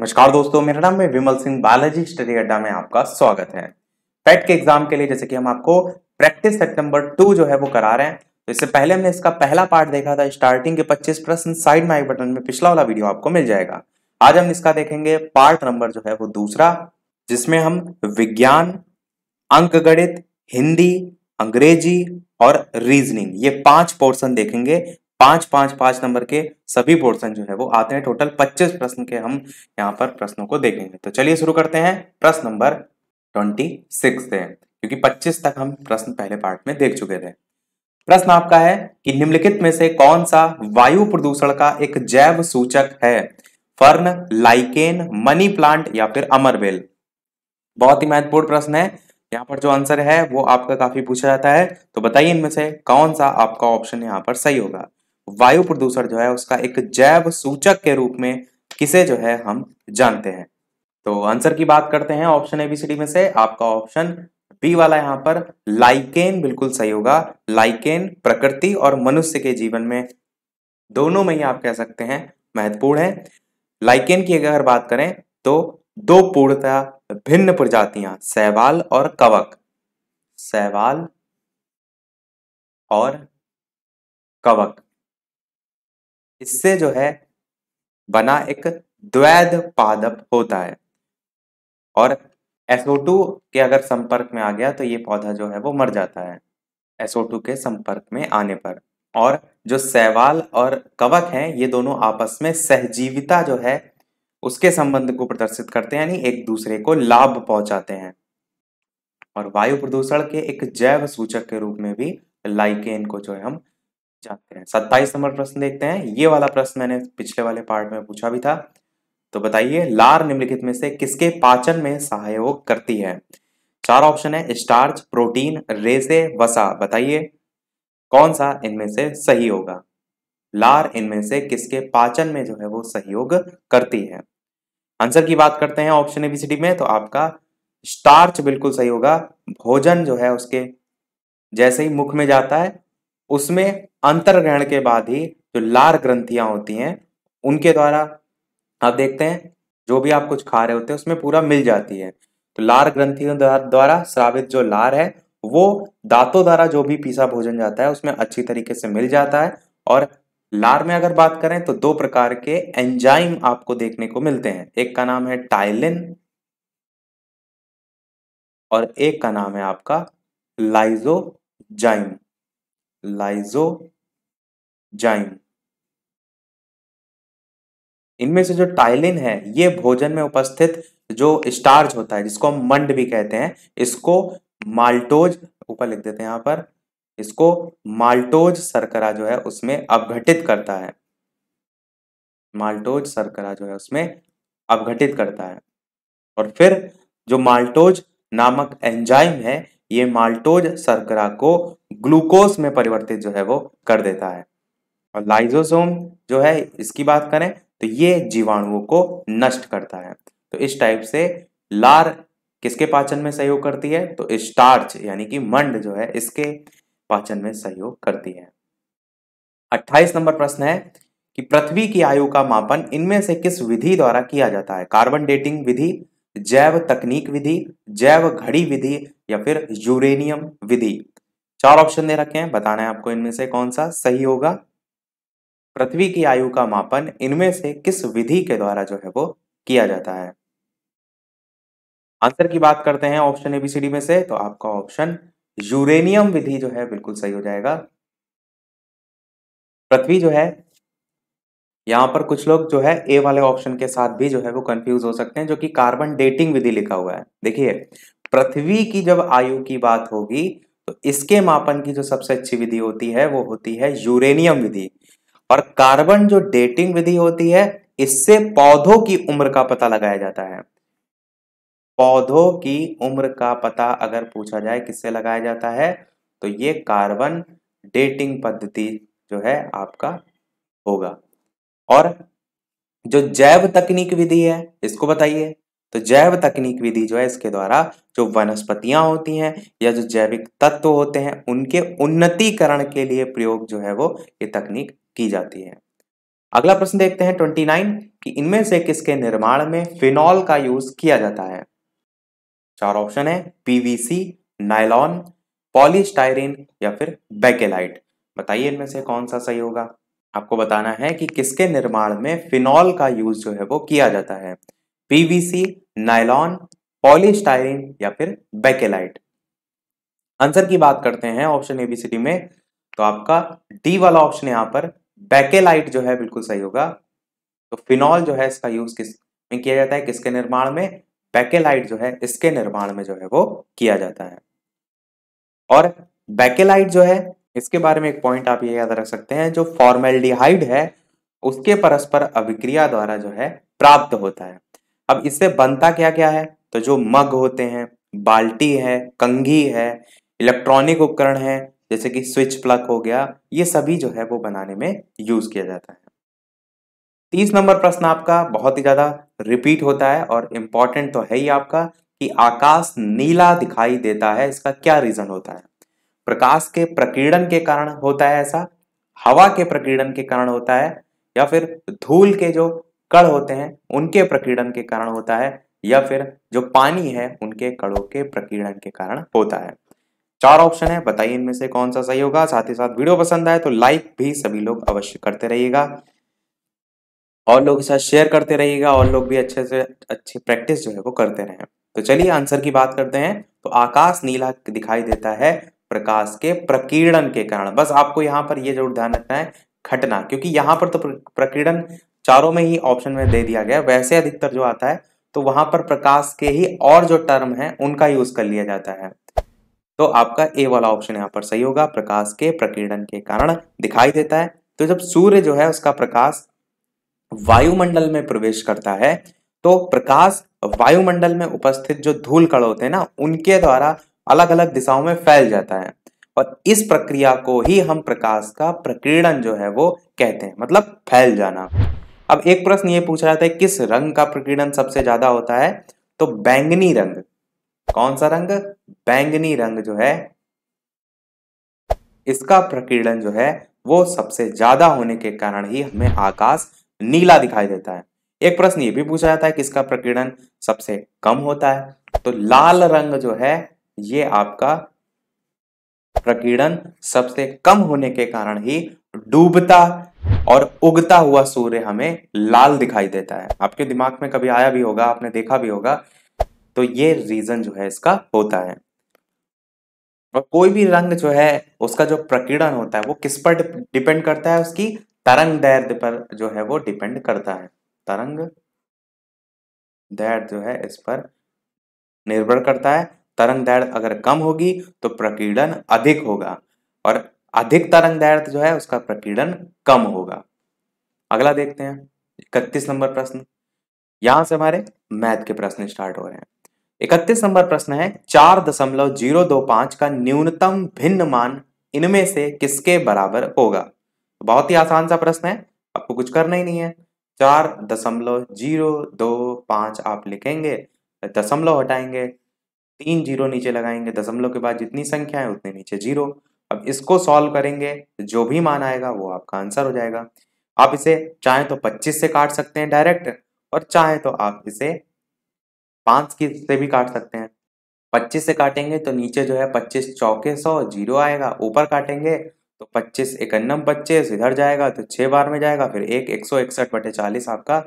नमस्कार दोस्तों मेरा नाम है विमल सिंह बालाजी स्टडी अड्डा में आपका स्वागत है पेट के एग्जाम के लिए जैसे कि हम आपको प्रैक्टिस सेट नंबर टू जो है वो करा रहे हैं तो इससे पहले हमने इसका पहला पार्ट देखा था स्टार्टिंग के 25 प्रश्न साइड माइक बटन में पिछला वाला वीडियो आपको मिल जाएगा आज हम इसका देखेंगे पार्ट नंबर जो है वो दूसरा जिसमें हम विज्ञान अंक हिंदी अंग्रेजी और रीजनिंग ये पांच पोर्शन देखेंगे पांच पांच पांच नंबर के सभी पोर्सन जो है वो आते हैं टोटल पच्चीस प्रश्न के हम यहाँ पर प्रश्नों को देखेंगे तो चलिए शुरू करते हैं प्रश्न नंबर ट्वेंटी सिक्स से क्योंकि पच्चीस तक हम प्रश्न पहले पार्ट में देख चुके थे प्रश्न आपका है कि निम्नलिखित में से कौन सा वायु प्रदूषण का एक जैव सूचक है फर्न लाइकेन मनी प्लांट या फिर अमरबेल बहुत ही महत्वपूर्ण प्रश्न है यहाँ पर जो आंसर है वो आपका काफी पूछा जाता है तो बताइए इनमें से कौन सा आपका ऑप्शन यहाँ पर सही होगा वायु प्रदूषण जो है उसका एक जैव सूचक के रूप में किसे जो है हम जानते हैं तो आंसर की बात करते हैं ऑप्शन एबीसीडी में से आपका ऑप्शन बी वाला यहां पर लाइकेन बिल्कुल सही होगा लाइकेन प्रकृति और मनुष्य के जीवन में दोनों में ही आप कह सकते हैं महत्वपूर्ण है लाइकेन की अगर बात करें तो दो पूर्णतया भिन्न प्रजातियां सहवाल और कवक सहवाल और कवक इससे जो है बना एक द्वैध पादप होता है और SO2 के अगर संपर्क में आ गया तो ये पौधा जो है वो मर जाता है SO2 के संपर्क में आने पर और जो सैवाल और कवक हैं ये दोनों आपस में सहजीविता जो है उसके संबंध को प्रदर्शित करते हैं यानी एक दूसरे को लाभ पहुंचाते हैं और वायु प्रदूषण के एक जैव सूचक के रूप में भी लाइकेन को जो है हम जानते हैं सत्ताईस नंबर प्रश्न देखते हैं ये वाला प्रश्न मैंने पिछले वाले पार्ट में पूछा भी था तो बताइए लार निम्नलिखित में से किसके पाचन में सहयोग करती है चार ऑप्शन है स्टार्च प्रोटीन रेसे वसा बताइए कौन सा इनमें से सही होगा लार इनमें से किसके पाचन में जो है वो सहयोग करती है आंसर की बात करते हैं ऑप्शन डी में तो आपका स्टार्च बिल्कुल सही होगा भोजन जो है उसके जैसे ही मुख में जाता है उसमें अंतर ग्रहण के बाद ही जो लार ग्रंथियां होती हैं उनके द्वारा आप देखते हैं जो भी आप कुछ खा रहे होते हैं उसमें पूरा मिल जाती है तो लार ग्रंथियों द्वारा श्रावित जो लार है वो दांतों द्वारा जो भी पीसा भोजन जाता है उसमें अच्छी तरीके से मिल जाता है और लार में अगर बात करें तो दो प्रकार के एंजाइम आपको देखने को मिलते हैं एक का नाम है टाइलिन और एक का नाम है आपका लाइजोजाइम लाइजोजाइम इनमें से जो टाइलिन है ये भोजन में उपस्थित जो स्टार्च होता है जिसको हम मंड भी कहते हैं इसको माल्टोज ऊपर लिख देते हैं यहां पर इसको माल्टोज सरकरा जो है उसमें अवघटित करता है माल्टोज सरकरा जो है उसमें अवघटित करता है और फिर जो माल्टोज नामक एंजाइम है ये माल्टोज सर्करा को ग्लूकोज में परिवर्तित जो है वो कर देता है और लाइजोसोम जो है इसकी बात करें तो ये जीवाणुओं को नष्ट करता है तो इस टाइप से लार किसके पाचन में सहयोग करती है तो स्टार्च यानी कि मंड जो है इसके पाचन में सहयोग करती है 28 नंबर प्रश्न है कि पृथ्वी की आयु का मापन इनमें से किस विधि द्वारा किया जाता है कार्बन डेटिंग विधि जैव तकनीक विधि जैव घड़ी विधि या फिर यूरेनियम विधि चार ऑप्शन दे रखे हैं बताना है आपको इनमें से कौन सा सही होगा पृथ्वी की आयु का मापन इनमें से किस विधि के द्वारा जो है वो किया जाता है आंसर की बात करते हैं ऑप्शन एबीसीडी में से तो आपका ऑप्शन यूरेनियम विधि जो है बिल्कुल सही हो जाएगा पृथ्वी जो है यहां पर कुछ लोग जो है ए वाले ऑप्शन के साथ भी जो है वो कंफ्यूज हो सकते हैं जो कि कार्बन डेटिंग विधि लिखा हुआ है देखिए पृथ्वी की जब आयु की बात होगी तो इसके मापन की जो सबसे अच्छी विधि होती है वो होती है यूरेनियम विधि और कार्बन जो डेटिंग विधि होती है इससे पौधों की उम्र का पता लगाया जाता है पौधों की उम्र का पता अगर पूछा जाए किससे लगाया जाता है तो ये कार्बन डेटिंग पद्धति जो है आपका होगा और जो जैव तकनीक विधि है इसको बताइए तो जैव तकनीक विधि जो है इसके द्वारा जो वनस्पतियां होती हैं या जो जैविक तत्व होते हैं उनके उन्नतीकरण के लिए प्रयोग जो है वो ये तकनीक की जाती है अगला प्रश्न देखते हैं ट्वेंटी नाइन कि इनमें से किसके निर्माण में फिनॉल का यूज किया जाता है चार ऑप्शन है पीवीसी नायलॉन पॉलिस्टाइरिन या फिर बेकेलाइट बताइए इनमें से कौन सा सही होगा आपको बताना है कि किसके निर्माण में फिनॉल का यूज जो है वो किया जाता है पीवीसी नायलॉन पॉलिस्टाइरिन या फिर बेकेलाइट आंसर की बात करते हैं ऑप्शन एबीसीडी में तो आपका डी वाला ऑप्शन यहां पर बेकेलाइट जो है बिल्कुल सही होगा तो फिनॉल जो है इसका यूज किस में किया जाता है किसके निर्माण में बैकेलाइट जो है इसके निर्माण में जो है वो किया जाता है और बैकेलाइट जो है इसके बारे में एक पॉइंट आप ये याद रख सकते हैं जो फॉर्मेल्डिहाइड है उसके परस्पर अभिक्रिया द्वारा जो है प्राप्त होता है अब इससे बनता क्या क्या है तो जो मग होते हैं बाल्टी है कंघी है इलेक्ट्रॉनिक उपकरण है जैसे कि स्विच प्लग हो गया ये सभी जो है वो बनाने में यूज किया जाता है तीस नंबर प्रश्न आपका बहुत ही ज्यादा रिपीट होता है और इम्पॉर्टेंट तो है ही आपका कि आकाश नीला दिखाई देता है इसका क्या रीजन होता है प्रकाश के प्रकीर्णन के कारण होता है ऐसा हवा के प्रकीर्णन के कारण होता है या फिर धूल के जो कण होते हैं उनके प्रकीर्णन के कारण होता है या फिर जो पानी है उनके कणों के प्रकीर्णन के कारण होता है चार ऑप्शन है बताइए इनमें से कौन सा सही होगा साथ ही साथ वीडियो पसंद आए तो लाइक भी सभी लोग अवश्य करते रहिएगा और लोग के साथ शेयर करते रहिएगा और लोग भी अच्छे से अच्छी प्रैक्टिस जो है वो करते रहे तो चलिए आंसर की बात करते हैं तो आकाश नीला दिखाई देता है प्रकाश के प्रकीर्णन के कारण बस आपको यहाँ पर ये जरूर ध्यान रखना है घटना क्योंकि यहां पर तो प्रकीर्णन चारों में ही ऑप्शन में दे दिया गया वैसे अधिकतर जो आता है तो वहां पर प्रकाश के ही और जो टर्म है उनका यूज कर लिया जाता है तो आपका ए वाला ऑप्शन यहाँ पर सही होगा प्रकाश के प्रकीर्णन के कारण दिखाई देता है तो जब सूर्य जो है उसका प्रकाश वायुमंडल में प्रवेश करता है तो प्रकाश वायुमंडल में उपस्थित जो धूल कण होते हैं ना उनके द्वारा अलग अलग दिशाओं में फैल जाता है और इस प्रक्रिया को ही हम प्रकाश का प्रकीर्णन जो है वो कहते हैं मतलब फैल जाना अब एक प्रश्न ये पूछ रहा था किस रंग का प्रकीर्णन सबसे ज्यादा होता है तो बैंगनी रंग कौन सा रंग बैंगनी रंग जो है इसका प्रकीर्णन जो है वो सबसे ज्यादा होने के कारण ही हमें आकाश नीला दिखाई देता है एक प्रश्न ये भी पूछा जाता है कि इसका प्रकीर्णन सबसे कम होता है तो लाल रंग जो है ये आपका प्रकीर्णन सबसे कम होने के कारण ही डूबता और उगता हुआ सूर्य हमें लाल दिखाई देता है आपके दिमाग में कभी आया भी होगा आपने देखा भी होगा तो ये रीजन जो है इसका होता है और कोई भी रंग जो है उसका जो प्रकीर्णन होता है वो किस पर डिपेंड करता है उसकी तरंग दैर्ध्य पर जो है वो डिपेंड करता है तरंग दैर्घ जो है इस पर निर्भर करता है तरंग दैर्घ अगर कम होगी तो प्रकीर्णन अधिक होगा और अधिक तरंग दैर्ध्य जो है उसका प्रकीर्णन कम होगा अगला देखते हैं इकतीस नंबर प्रश्न यहां से हमारे मैथ के प्रश्न स्टार्ट हो रहे हैं इकतीस नंबर प्रश्न है चार दशमलव जीरो दो पांच का न्यूनतम भिन्न मान इनमें से किसके बराबर होगा बहुत ही आसान सा प्रश्न है आपको कुछ करना ही नहीं है चार दशमलव जीरो दो पांच आप लिखेंगे दशमलव हटाएंगे तीन जीरो नीचे लगाएंगे दशमलव के बाद जितनी संख्या है उतने नीचे जीरो अब इसको सॉल्व करेंगे जो भी मान आएगा वो आपका आंसर हो जाएगा आप इसे चाहे तो 25 से काट सकते हैं डायरेक्ट और चाहे तो आप इसे पांच की से भी काट सकते हैं 25 से काटेंगे तो नीचे जो है 25 चौके सौ जीरो आएगा ऊपर काटेंगे तो 25 इकन्नम पच्चीस इधर जाएगा तो छह बार में जाएगा फिर एक एक सौ इकसठ बटे चालीस आपका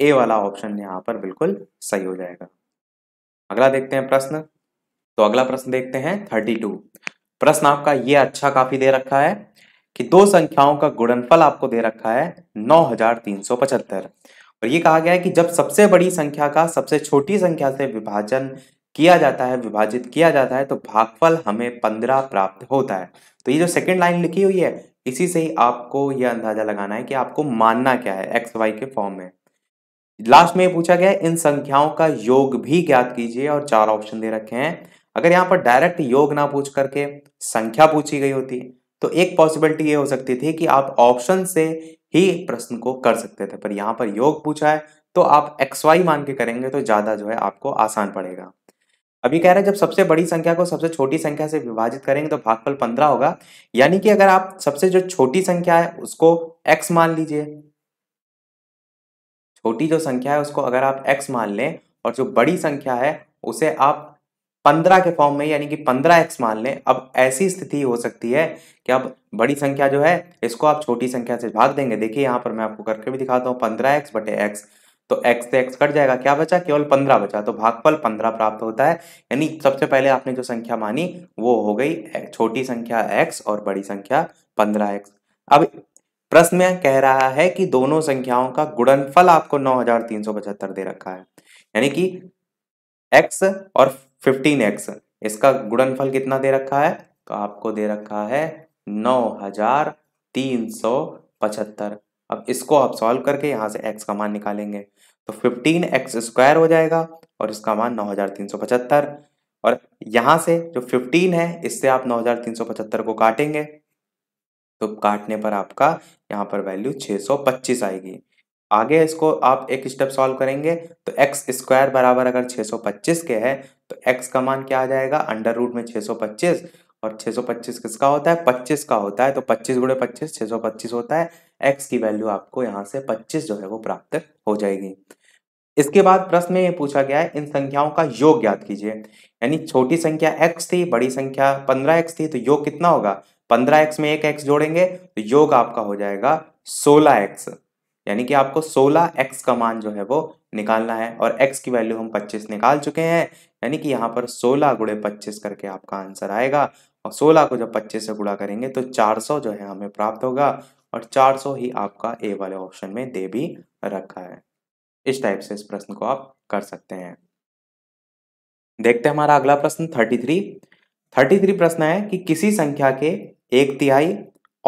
ए वाला ऑप्शन यहाँ पर बिल्कुल सही हो जाएगा अगला देखते हैं प्रश्न तो अगला प्रश्न देखते हैं थर्टी प्रश्न आपका ये अच्छा काफी दे रखा है कि दो संख्याओं का गुणनफल आपको दे रखा है नौ हजार तीन सौ पचहत्तर और ये कहा गया है कि जब सबसे बड़ी संख्या का सबसे छोटी संख्या से विभाजन किया जाता है विभाजित किया जाता है तो भागफल हमें पंद्रह प्राप्त होता है तो ये जो सेकेंड लाइन लिखी हुई है इसी से ही आपको यह अंदाजा लगाना है कि आपको मानना क्या है एक्स वाई के फॉर्म में लास्ट में पूछा गया इन संख्याओं का योग भी ज्ञात कीजिए और चार ऑप्शन दे रखे हैं अगर यहाँ पर डायरेक्ट योग ना पूछ करके संख्या पूछी गई होती तो एक पॉसिबिलिटी ये हो सकती थी कि आप ऑप्शन से ही प्रश्न को कर सकते थे पर यहाँ पर योग पूछा है तो आप एक्स वाई मान के करेंगे तो ज़्यादा जो है आपको आसान पड़ेगा अभी कह रहे हैं जब सबसे बड़ी संख्या को सबसे छोटी संख्या से विभाजित करेंगे तो भागफल पंद्रह होगा यानी कि अगर आप सबसे जो छोटी संख्या है उसको एक्स मान लीजिए छोटी जो संख्या है उसको अगर आप एक्स मान लें और जो बड़ी संख्या है उसे आप पंद्रह के फॉर्म में यानी कि पंद्रह एक्स मान लें अब ऐसी स्थिति हो सकती है कि अब बड़ी संख्या जो है इसको आप छोटी संख्या से भाग देंगे देखिए यहाँ पर मैं आपको करके भी दिखाता हूँ पंद्रह एक्स बटे एक्स तो एक्स से एक्स कट जाएगा क्या बचा केवल पंद्रह बचा तो भागफल पंद्रह प्राप्त होता है यानी सबसे पहले आपने जो संख्या मानी वो हो गई छोटी संख्या एक्स और बड़ी संख्या पंद्रह एक्स अब प्रश्न में कह रहा है कि दोनों संख्याओं का गुणनफल आपको नौ हजार तीन सौ पचहत्तर दे रखा है यानी कि एक्स और फिफ्टीन एक्स इसका गुणनफल कितना दे रखा है तो आपको दे रखा है नौ हजार तीन सौ पचहत्तर अब इसको आप सॉल्व करके यहाँ से एक्स का मान निकालेंगे तो फिफ्टीन एक्स स्क्वायर हो जाएगा और इसका मान नौ हजार तीन सौ पचहत्तर और यहाँ से जो फिफ्टीन है इससे आप नौ हजार तीन सौ पचहत्तर को काटेंगे तो काटने पर आपका यहाँ पर वैल्यू छः सौ पच्चीस आएगी आगे इसको आप एक स्टेप सॉल्व करेंगे तो एक्स स्क्वायर बराबर अगर 625 के है तो एक्स का मान क्या आ जाएगा अंडर रूट में 625 और 625 किसका होता है 25 का होता है तो 25 गुड़े पच्चीस छः होता है एक्स की वैल्यू आपको यहाँ से 25 जो है वो प्राप्त हो जाएगी इसके बाद प्रश्न में ये पूछा गया है इन संख्याओं का योग ज्ञात कीजिए यानी छोटी संख्या एक्स थी बड़ी संख्या पंद्रह एक्स थी तो योग कितना होगा पंद्रह एक्स में एक एक्स जोड़ेंगे तो योग आपका हो जाएगा सोलह एक्स यानी कि आपको सोलह एक्स का मान जो है वो निकालना है और एक्स की वैल्यू हम 25 निकाल चुके हैं यानी कि यहाँ पर 16 गुड़े पच्चीस करके आपका आंसर आएगा और 16 को जब 25 से गुड़ा करेंगे तो 400 जो है हमें प्राप्त होगा और 400 ही आपका ए वाले ऑप्शन में दे भी रखा है इस टाइप से इस प्रश्न को आप कर सकते हैं देखते हैं हमारा अगला प्रश्न थर्टी थ्री प्रश्न है कि किसी संख्या के एक तिहाई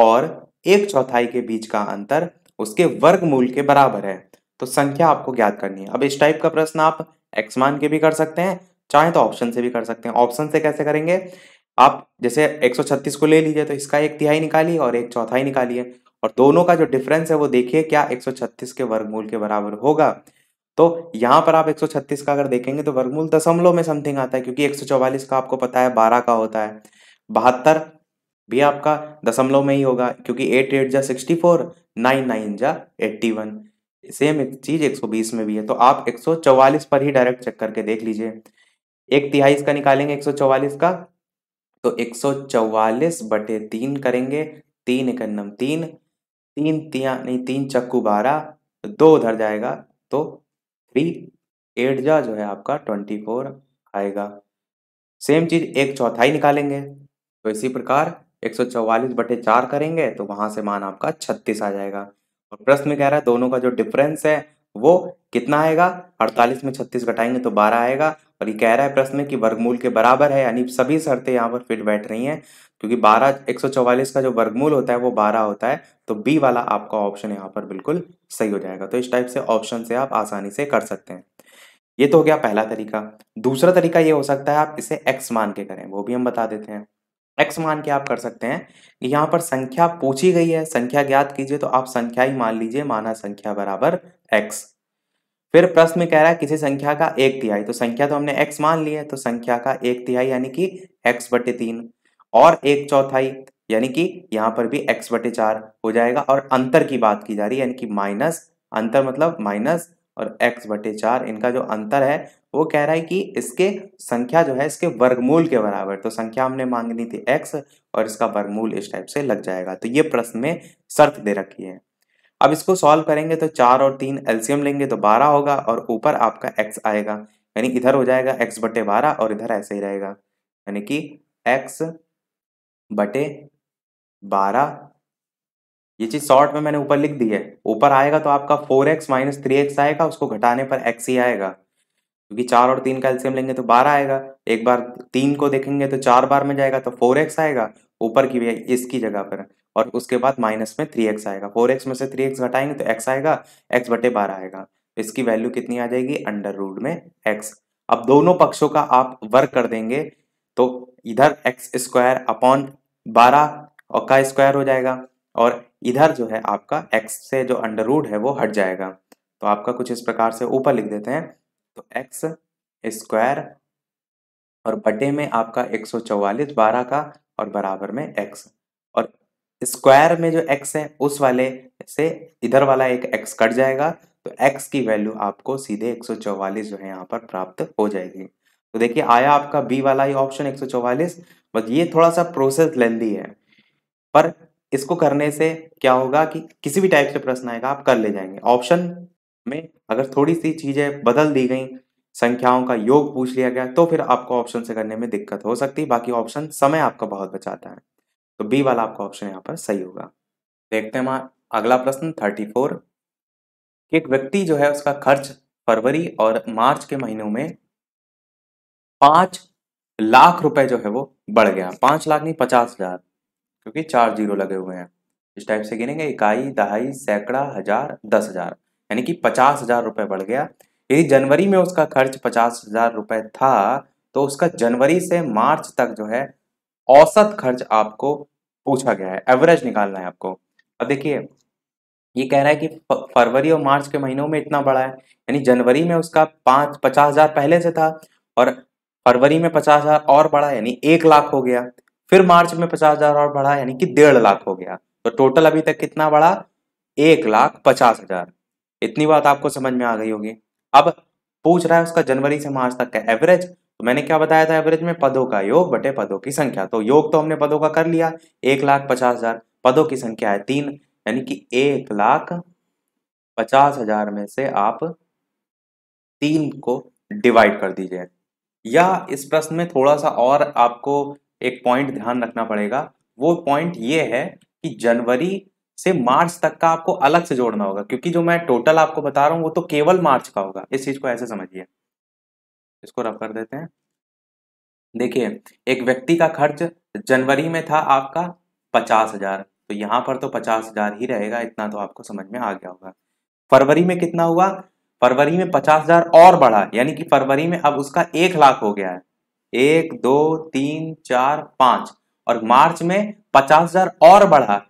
और एक चौथाई के बीच का अंतर उसके वर्गमूल के बराबर है तो संख्या आपको ज्ञात करनी है अब इस टाइप का प्रश्न आप एक्स मान के भी कर सकते हैं चाहे तो ऑप्शन से भी कर सकते हैं ऑप्शन से कैसे करेंगे आप जैसे 136 को ले लीजिए तो इसका एक तिहाई निकालिए और एक चौथाई निकालिए और दोनों का जो डिफरेंस है वो देखिए क्या 136 के वर्गमूल के बराबर होगा तो यहाँ पर आप 136 का अगर देखेंगे तो वर्गमूल दशमलव में समथिंग आता है क्योंकि 144 का आपको पता है 12 का होता है बहत्तर भी आपका दशमलव में ही होगा क्योंकि एट एट जा सिक्सटी फोर नाइन नाइन जा एट्टी वन सेम एक चीज़ 120 में भी है तो आप 144 पर ही डायरेक्ट चेक करके देख लीजिए एक तिहाई का निकालेंगे 144 का तो 144 बटे तीन करेंगे तीन इकन्नम तीन तीन तिया नहीं तीन चक्कू बारह तो दो उधर जाएगा तो थ्री एट जा जो है आपका ट्वेंटी फोर आएगा सेम चीज़ एक चौथाई निकालेंगे तो इसी प्रकार एक सौ चौवालीस बटे चार करेंगे तो वहां से मान आपका छत्तीस आ जाएगा और प्रश्न में कह रहा है दोनों का जो डिफरेंस है वो कितना आएगा अड़तालीस में छत्तीस घटाएंगे तो बारह आएगा और ये कह रहा है प्रश्न में कि वर्गमूल के बराबर है यानी सभी शर्तें यहाँ पर फिट बैठ रही हैं क्योंकि बारह एक सौ चौवालीस का जो वर्गमूल होता है वो बारह होता है तो बी वाला आपका ऑप्शन यहाँ पर बिल्कुल सही हो जाएगा तो इस टाइप से ऑप्शन से आप आसानी से कर सकते हैं ये तो हो गया पहला तरीका दूसरा तरीका ये हो सकता है आप इसे एक्स मान के करें वो भी हम बता देते हैं एक्स मान के आप कर सकते हैं कि यहाँ पर संख्या पूछी गई है संख्या ज्ञात कीजिए तो आप संख्या ही मान लीजिए माना संख्या बराबर एक्स फिर प्रश्न में कह रहा है किसी संख्या का एक तिहाई तो संख्या तो हमने एक्स मान ली है तो संख्या का एक तिहाई यानी कि एक्स बटे तीन और एक चौथाई यानी कि यहाँ पर भी एक्स बटे चार हो जाएगा और अंतर की बात की जा रही है यानी कि माइनस अंतर मतलब माइनस और एक्स बटे चार इनका जो अंतर है वो कह रहा है कि इसके संख्या जो है इसके वर्गमूल के बराबर तो संख्या हमने मांगनी थी एक्स और इसका वर्गमूल इस टाइप से लग जाएगा तो ये प्रश्न में शर्त दे रखी है अब इसको सॉल्व करेंगे तो चार और तीन एल्सियम लेंगे तो बारह होगा और ऊपर आपका एक्स आएगा यानी इधर हो जाएगा एक्स बटे बारह और इधर ऐसे ही रहेगा यानी कि एक्स बटे बारह ये चीज़ शॉर्ट में मैंने ऊपर लिख दी है ऊपर आएगा तो आपका four x minus three x आएगा उसको घटाने पर एक्स ही आएगा क्योंकि चार और तीन का एल्सियम लेंगे तो बारह आएगा एक बार तीन को देखेंगे तो चार बार में जाएगा तो फोर एक्स आएगा ऊपर की इसकी जगह पर और उसके बाद माइनस में थ्री एक्स आएगा फोर एक्स में से थ्री एक्स घटाएंगे तो एक्स आएगा एक्स बटे बारह आएगा तो इसकी वैल्यू कितनी आ जाएगी अंडर रूड में एक्स अब दोनों पक्षों का आप वर्क कर देंगे तो इधर एक्स स्क्वायर अपॉन बारह का स्क्वायर हो जाएगा और इधर जो है आपका एक्स से जो अंडर रूड है वो हट जाएगा तो आपका कुछ इस प्रकार से ऊपर लिख देते हैं तो एक्स स्क्वायर और बटे में आपका 144 बारह का और बराबर में एक्स और स्क्वायर में जो एक्स है उस वाले से इधर वाला एक एक्स कट जाएगा तो एक्स की वैल्यू आपको सीधे 144 जो है यहाँ पर प्राप्त हो जाएगी तो देखिए आया आपका बी वाला ही ऑप्शन 144 बस ये थोड़ा सा प्रोसेस लेंदी है पर इसको करने से क्या होगा कि किसी भी टाइप से प्रश्न आएगा आप कर ले जाएंगे ऑप्शन में अगर थोड़ी सी चीज़ें बदल दी गई संख्याओं का योग पूछ लिया गया तो फिर आपको ऑप्शन से करने में दिक्कत हो सकती है बाकी ऑप्शन समय आपका बहुत बचाता है तो बी वाला आपका ऑप्शन यहाँ पर सही होगा देखते हैं अगला प्रश्न थर्टी फोर एक व्यक्ति जो है उसका खर्च फरवरी और मार्च के महीनों में पांच लाख रुपए जो है वो बढ़ गया पांच लाख नहीं पचास हजार क्योंकि चार जीरो लगे हुए हैं इस टाइप से गिनेंगे इकाई दहाई सैकड़ा हजार दस हजार यानी कि पचास हजार रुपए बढ़ गया यदि जनवरी में उसका खर्च पचास हजार रुपये था तो उसका जनवरी से मार्च तक जो है औसत खर्च आपको पूछा गया है एवरेज निकालना है आपको अब देखिए ये कह रहा है कि फरवरी और मार्च के महीनों में इतना बड़ा है यानी जनवरी में उसका पांच पचास हजार पहले से था और फरवरी में पचास हजार और बढ़ा यानी एक लाख हो गया फिर मार्च में पचास हजार और बढ़ा यानी कि डेढ़ लाख हो गया तो टोटल अभी तक कितना बढ़ा एक लाख पचास हजार इतनी बात आपको समझ में आ गई होगी अब पूछ रहा है उसका जनवरी से मार्च तक का एवरेज तो मैंने क्या बताया था एवरेज में पदों का योग बटे पदों की संख्या तो योग तो हमने पदों का कर लिया एक लाख पचास हजार पदों की संख्या है तीन यानी कि एक लाख पचास हजार में से आप तीन को डिवाइड कर दीजिए या इस प्रश्न में थोड़ा सा और आपको एक पॉइंट ध्यान रखना पड़ेगा वो पॉइंट ये है कि जनवरी से मार्च तक का आपको अलग से जोड़ना होगा क्योंकि जो मैं टोटल आपको बता रहा हूँ वो तो केवल मार्च का होगा इस चीज़ को ऐसे समझिए इसको रफ कर देते हैं देखिए एक व्यक्ति का खर्च जनवरी में था आपका पचास हजार तो यहाँ पर तो पचास हजार ही रहेगा इतना तो आपको समझ में आ गया होगा फरवरी में कितना हुआ फरवरी में पचास हजार और बढ़ा यानी कि फरवरी में अब उसका एक लाख हो गया है एक दो तीन चार पांच और मार्च में पचास हजार और बढ़ा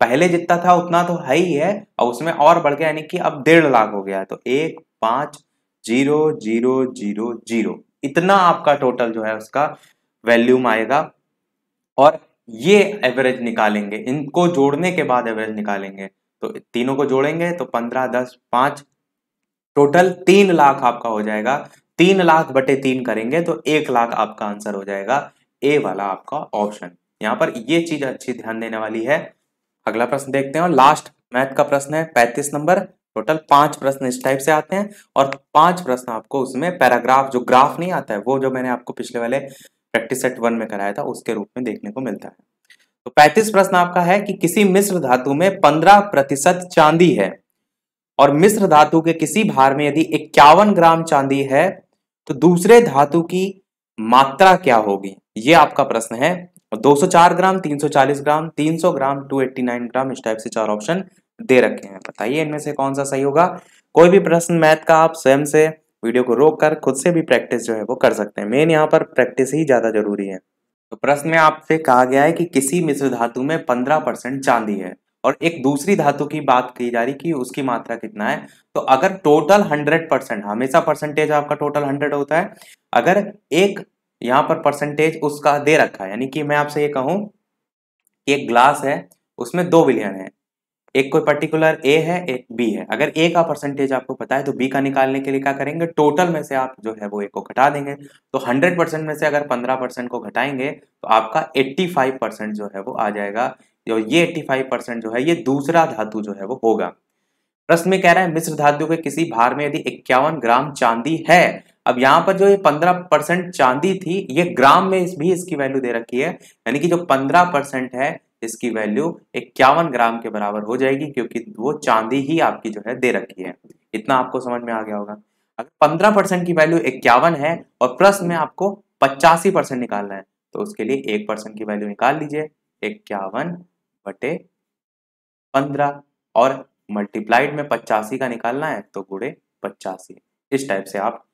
पहले जितना था उतना तो है ही है और उसमें और बढ़ गया यानी कि अब डेढ़ लाख हो गया है तो एक पांच जीरो जीरो जीरो जीरो इतना आपका टोटल जो है उसका वैल्यूम आएगा और ये एवरेज निकालेंगे इनको जोड़ने के बाद एवरेज निकालेंगे तो तीनों को जोड़ेंगे तो पंद्रह दस पांच टोटल तीन लाख आपका हो जाएगा तीन लाख बटे तीन करेंगे तो एक लाख आपका आंसर हो जाएगा ए वाला आपका ऑप्शन यहां पर ये चीज अच्छी ध्यान देने वाली है अगला प्रश्न देखते हैं और लास्ट मैथ का प्रश्न है पैंतीस नंबर टोटल पांच प्रश्न इस टाइप से आते हैं और पांच प्रश्न आपको उसमें पैराग्राफ जो ग्राफ नहीं आता है वो जो मैंने आपको पिछले वाले प्रैक्टिस सेट वन में कराया था उसके रूप में देखने को मिलता है तो पैंतीस प्रश्न आपका है कि किसी मिश्र धातु में पंद्रह प्रतिशत चांदी है और मिश्र धातु के किसी भार में यदि इक्यावन ग्राम चांदी है तो दूसरे धातु की मात्रा क्या होगी ये आपका प्रश्न है और 204 ग्राम 340 ग्राम 300 ग्राम 289 ग्राम इस टाइप से चार ऑप्शन दे रखे हैं बताइए इनमें से कौन सा सही होगा कोई भी प्रश्न मैथ का आप स्वयं से वीडियो को रोक कर खुद से भी प्रैक्टिस जो है वो कर सकते हैं मेन यहाँ पर प्रैक्टिस ही ज़्यादा जरूरी है तो प्रश्न में आपसे कहा गया है कि किसी मिश्र धातु में पंद्रह चांदी है और एक दूसरी धातु की बात की जा रही कि उसकी मात्रा कितना है तो अगर टोटल हंड्रेड परसेंट हमेशा परसेंटेज आपका टोटल हंड्रेड होता है अगर एक यहाँ पर परसेंटेज उसका दे रखा है यानी कि मैं आपसे ये कहूँ कि एक ग्लास है उसमें दो बिलियन है एक कोई पर्टिकुलर ए है एक बी है अगर ए का परसेंटेज आपको पता है तो बी का निकालने के लिए क्या करेंगे टोटल में से आप जो है वो ए को घटा देंगे तो 100 परसेंट में से अगर 15 परसेंट को घटाएंगे तो आपका 85 परसेंट जो है वो आ जाएगा जो ये 85 परसेंट जो है ये दूसरा धातु जो है वो होगा प्रश्न में कह रहा है मिश्र धातु के किसी भार में यदि इक्यावन ग्राम चांदी है अब यहाँ पर जो ये पंद्रह परसेंट चांदी थी ये ग्राम में इस भी इसकी वैल्यू दे रखी है यानी कि जो पंद्रह परसेंट है इसकी वैल्यू इक्यावन ग्राम के बराबर हो जाएगी क्योंकि वो चांदी ही आपकी जो है दे रखी है इतना आपको समझ में आ गया होगा अगर पंद्रह परसेंट की वैल्यू इक्यावन है और प्लस में आपको पचासी परसेंट निकालना है तो उसके लिए एक परसेंट की वैल्यू निकाल लीजिए इक्यावन बटे पंद्रह और मल्टीप्लाइड में पचासी का निकालना है तो गुड़े पचासी इस टाइप से आप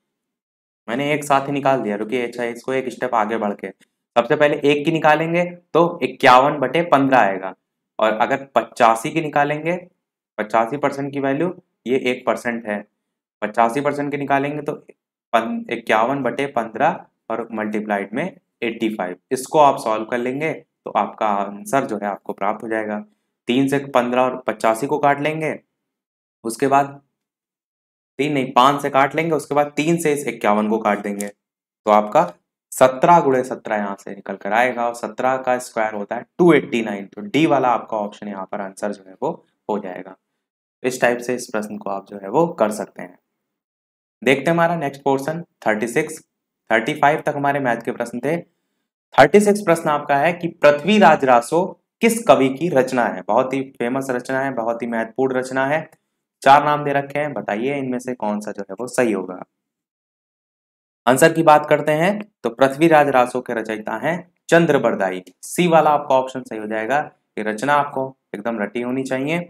मैंने एक साथ ही निकाल दिया रुकिए अच्छा इसको एक स्टेप आगे बढ़ के सबसे पहले एक की निकालेंगे तो इक्यावन बटे पंद्रह आएगा और अगर पचासी की निकालेंगे पचासी परसेंट की वैल्यू ये एक परसेंट है पचासी परसेंट की निकालेंगे तो इक्यावन बटे पंद्रह और मल्टीप्लाइड में एट्टी फाइव इसको आप सॉल्व कर लेंगे तो आपका आंसर जो है आपको प्राप्त हो जाएगा तीन से पंद्रह और पचासी को काट लेंगे उसके बाद तीन नहीं पांच से काट लेंगे उसके बाद तीन से इस इक्यावन को काट देंगे तो आपका सत्रह गुड़े सत्रह यहाँ से निकल कर आएगा और सत्रह का स्क्वायर होता है टू एट्टी नाइन तो डी वाला आपका ऑप्शन यहाँ पर आंसर जो है वो हो जाएगा इस टाइप से इस प्रश्न को आप जो है वो कर सकते हैं देखते हैं हमारा next portion thirty six thirty five तक हमारे मैथ के प्रश्न थे थर्टी सिक्स प्रश्न आपका है कि पृथ्वीराज रासो किस कवि की रचना है बहुत ही फेमस रचना है बहुत ही महत्वपूर्ण रचना है चार नाम दे रखे हैं बताइए इनमें से कौन सा जो है वो सही होगा आंसर की बात करते हैं तो पृथ्वीराज रासो के रचयिता हैं चंद्र बरदाई सी वाला आपका ऑप्शन सही हो जाएगा ये रचना आपको एकदम रटी होनी चाहिए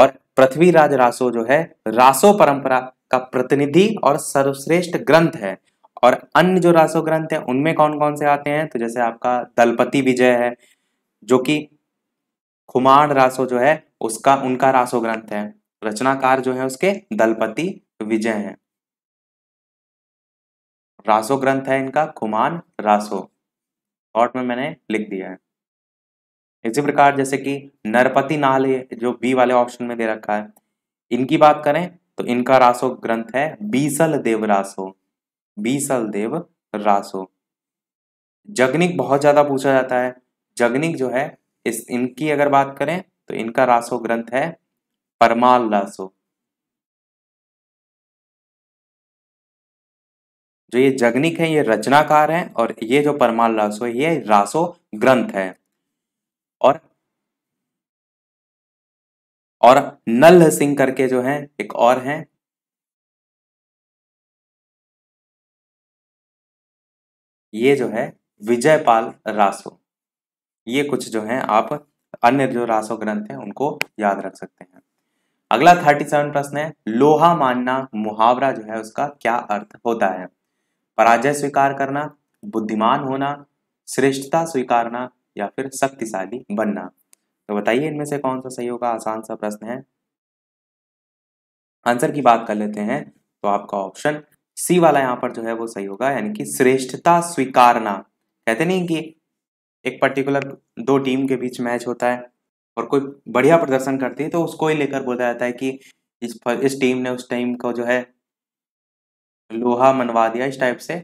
और पृथ्वीराज रासो जो है रासो परंपरा का प्रतिनिधि और सर्वश्रेष्ठ ग्रंथ है और अन्य जो रासो ग्रंथ है उनमें कौन कौन से आते हैं तो जैसे आपका दलपति विजय है जो कि खुमाण रासो जो है उसका उनका रासो ग्रंथ है रचनाकार जो है उसके दलपति विजय हैं रासो ग्रंथ है इनका खुमान रासो शॉर्ट में मैंने लिख दिया है इसी प्रकार जैसे कि नरपति नाल जो बी वाले ऑप्शन में दे रखा है इनकी बात करें तो इनका रासो ग्रंथ है बीसल देव रासो बीसल देव रासो जगनिक बहुत ज्यादा पूछा जाता है जगनिक जो है इस इनकी अगर बात करें तो इनका रासो ग्रंथ है परमाल लासो जो ये जगनिक है ये रचनाकार हैं और ये जो परमाल रासो ये रासो ग्रंथ है और और नल सिंह करके जो हैं एक और हैं ये जो है विजयपाल रासो ये कुछ जो हैं आप अन्य जो रासो ग्रंथ हैं उनको याद रख सकते हैं अगला थर्टी सेवन प्रश्न है लोहा मानना मुहावरा जो है उसका क्या अर्थ होता है पराजय स्वीकार करना बुद्धिमान होना श्रेष्ठता स्वीकारना या फिर शक्तिशाली बनना तो बताइए इनमें से कौन सा सही होगा आसान सा प्रश्न है आंसर की बात कर लेते हैं तो आपका ऑप्शन सी वाला यहाँ पर जो है वो सही होगा यानी कि श्रेष्ठता स्वीकारना कहते नहीं कि एक पर्टिकुलर दो टीम के बीच मैच होता है और कोई बढ़िया प्रदर्शन करती है तो उसको ही लेकर बोला जाता है कि इस पर, इस टीम ने उस टीम को जो है लोहा मनवा दिया इस टाइप से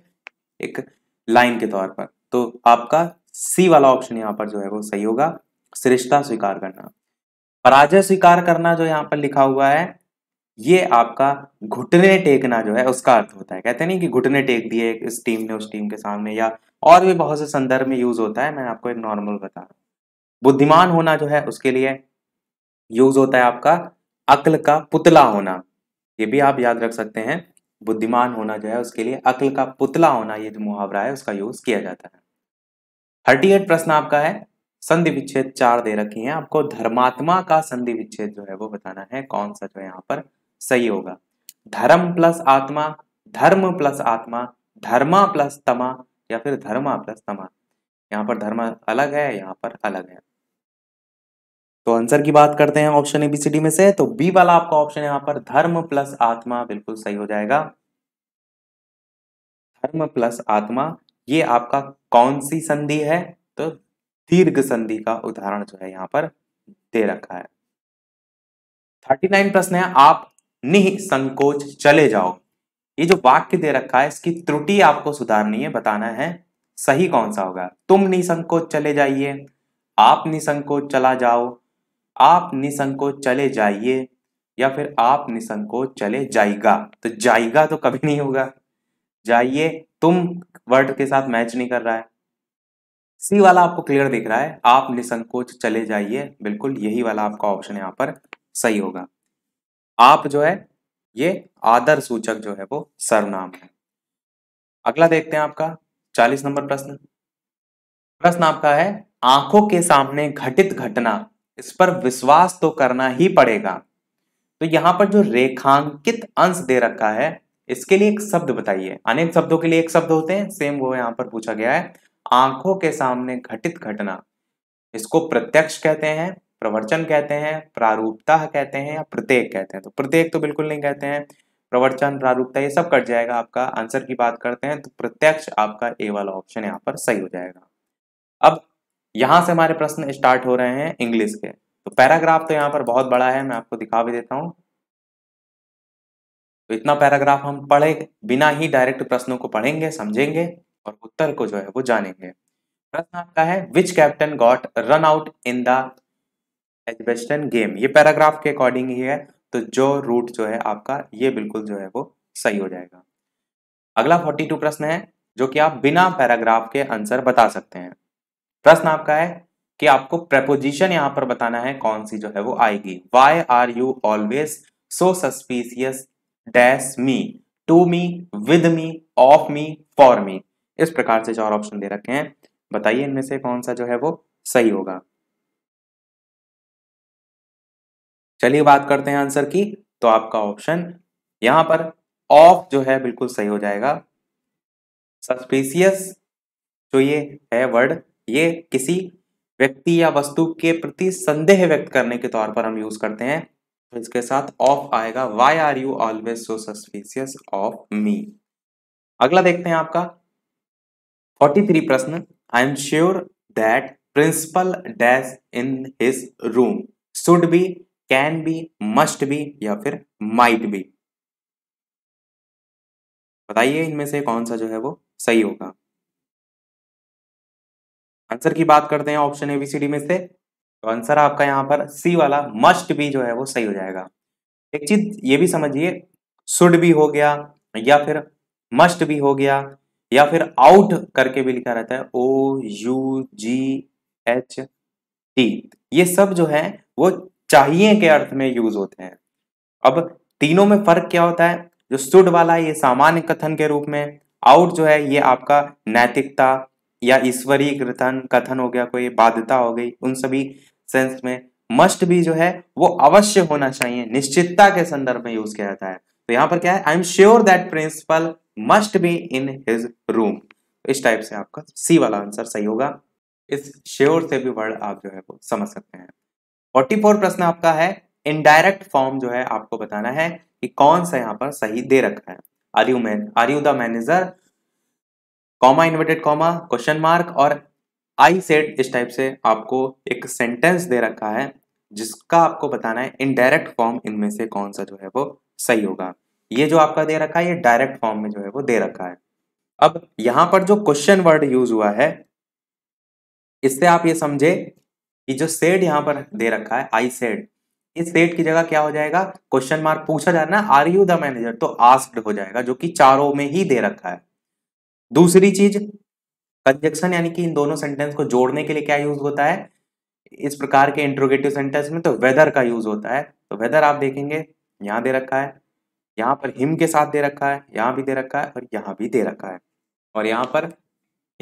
एक लाइन के तौर पर तो आपका सी वाला ऑप्शन यहाँ पर जो है वो सही होगा श्रेष्ठता स्वीकार करना पराजय स्वीकार करना जो यहाँ पर लिखा हुआ है ये आपका घुटने टेकना जो है उसका अर्थ होता है कहते नहीं कि घुटने टेक दिए इस टीम ने उस टीम के सामने या और भी बहुत से संदर्भ में यूज होता है मैं आपको एक नॉर्मल बता रहा हूँ बुद्धिमान होना जो है उसके लिए यूज होता है आपका अक्ल का पुतला होना ये भी आप याद रख सकते हैं बुद्धिमान होना जो है उसके लिए अक्ल का पुतला होना ये जो मुहावरा है उसका यूज किया जाता है थर्टी एट प्रश्न आपका है संधि विच्छेद चार दे रखी हैं आपको धर्मात्मा का संधि विच्छेद जो है वो बताना है कौन सा जो है यहाँ पर सही होगा धर्म प्लस आत्मा धर्म प्लस आत्मा धर्मा प्लस तमा या फिर धर्मा प्लस तमा यहाँ पर धर्म अलग है यहाँ पर अलग है तो आंसर की बात करते हैं option A B C D में से तो बी वाला आपका ऑप्शन यहां पर धर्म प्लस आत्मा बिल्कुल सही हो जाएगा धर्म प्लस आत्मा ये आपका कौन सी संधि है तो दीर्घ संधि का उदाहरण जो है यहां पर दे रखा है थर्टी नाइन प्रश्न है आप संकोच चले जाओ ये जो वाक्य दे रखा है इसकी त्रुटि आपको सुधारनी है बताना है सही कौन सा होगा तुम निसंकोच चले जाइए आप निसंकोच चला जाओ आप निसंकोच चले जाइए या फिर आप निसंकोच चले जाएगा तो जाएगा तो कभी नहीं होगा जाइए तुम वर्ड के साथ मैच नहीं कर रहा है सी वाला आपको क्लियर दिख रहा है आप निसंकोच चले जाइए बिल्कुल यही वाला आपका ऑप्शन यहाँ पर सही होगा आप जो है ये आदर सूचक जो है वो सर्वनाम है अगला देखते हैं आपका चालीस नंबर प्रश्न प्रश्न आपका है आंखों के सामने घटित घटना इस पर विश्वास तो करना ही पड़ेगा तो यहाँ पर जो रेखांकित अंश दे रखा है इसके लिए एक शब्द बताइए अनेक शब्दों के लिए एक शब्द होते हैं सेम वो यहां पर पूछा गया है आंखों के सामने घटित घटना इसको प्रत्यक्ष कहते हैं प्रवचन कहते हैं प्रारूपता कहते हैं या प्रत्येक कहते हैं तो प्रत्येक तो बिल्कुल नहीं कहते हैं प्रवचन प्रारूपता ये सब कट जाएगा आपका आंसर की बात करते हैं तो प्रत्यक्ष आपका ए वाला ऑप्शन यहाँ पर सही हो जाएगा अब यहां से हमारे प्रश्न स्टार्ट हो रहे हैं इंग्लिश के तो पैराग्राफ तो यहाँ पर बहुत बड़ा है मैं आपको दिखा भी देता हूं तो इतना पैराग्राफ हम पढ़े बिना ही डायरेक्ट प्रश्नों को पढ़ेंगे समझेंगे और उत्तर को जो है वो जानेंगे प्रश्न आपका है which captain got run out in the Edgbaston game ये पैराग्राफ के अकॉर्डिंग ही है तो जो रूट जो है आपका ये बिल्कुल जो है वो सही हो जाएगा अगला 42 प्रश्न है जो कि आप बिना पैराग्राफ के आंसर बता सकते हैं प्रश्न आपका है कि आपको प्रपोजिशन यहाँ पर बताना है कौन सी जो है वो आएगी why are you always so suspicious dash me to me with me of me for me इस प्रकार से चार ऑप्शन दे रखे हैं बताइए इनमें से कौन सा जो है वो सही होगा चलिए बात करते हैं आंसर की तो आपका ऑप्शन यहां पर ऑफ जो है बिल्कुल सही हो जाएगा सस्पीसियस जो ये है वर्ड ये किसी व्यक्ति या वस्तु के प्रति संदेह व्यक्त करने के तौर पर हम यूज करते हैं तो इसके साथ ऑफ आएगा why are you always so suspicious of me अगला देखते हैं आपका फोर्टी थ्री प्रश्न I am sure that principal dash in his room should be can be must be या फिर माइट बी बताइए इनमें से कौन सा जो है वो सही होगा आंसर की बात करते हैं option A B C D में से तो आंसर आपका यहाँ पर सी वाला मस्ट भी जो है वो सही हो जाएगा एक चीज ये भी समझिए सुड भी हो गया या फिर मस्ट भी हो गया या फिर आउट करके भी लिखा रहता है O U G H T ये सब जो है वो चाहिए के अर्थ में यूज होते हैं अब तीनों में फर्क क्या होता है जो सुड वाला ये सामान्य कथन के रूप में आउट जो है ये आपका नैतिकता या ईश्वरीय कथन कथन हो गया कोई बाध्यता हो गई उन सभी सेंस में मस्ट भी जो है वो अवश्य होना चाहिए निश्चितता के संदर्भ में यूज किया जाता है तो यहाँ पर क्या है I am sure that principal must be in his room इस टाइप से आपका सी वाला आंसर सही होगा इस श्योर से भी वर्ड आप जो है वो समझ सकते हैं फोर्टी फोर प्रश्न आपका है इनडायरेक्ट फॉर्म जो है आपको बताना है कि कौन सा यहाँ पर सही दे रखा है are you man are you the manager comma inverted comma question mark और आई सेड इस टाइप से आपको एक सेंटेंस दे रखा है जिसका आपको बताना है इनडायरेक्ट फॉर्म इनमें से कौन सा जो है वो सही होगा ये जो आपका दे रखा है ये डायरेक्ट फॉर्म में जो है वो दे रखा है अब यहाँ पर जो क्वेश्चन वर्ड यूज हुआ है इससे आप ये समझे कि जो सेड यहाँ पर दे रखा है आई सेड इस सेड की जगह क्या हो जाएगा क्वेश्चन मार्क पूछा जाना आर यू द मैनेजर तो आस्क्ड हो जाएगा जो कि चारों में ही दे रखा है दूसरी चीज कंजक्शन यानी कि इन दोनों सेंटेंस को जोड़ने के लिए क्या यूज होता है इस प्रकार के इंट्रोगेटिव सेंटेंस में तो वेदर का यूज होता है तो वेदर आप देखेंगे यहाँ दे रखा है यहाँ पर हिम के साथ दे रखा है यहाँ भी दे रखा है और यहाँ भी दे रखा है और यहाँ पर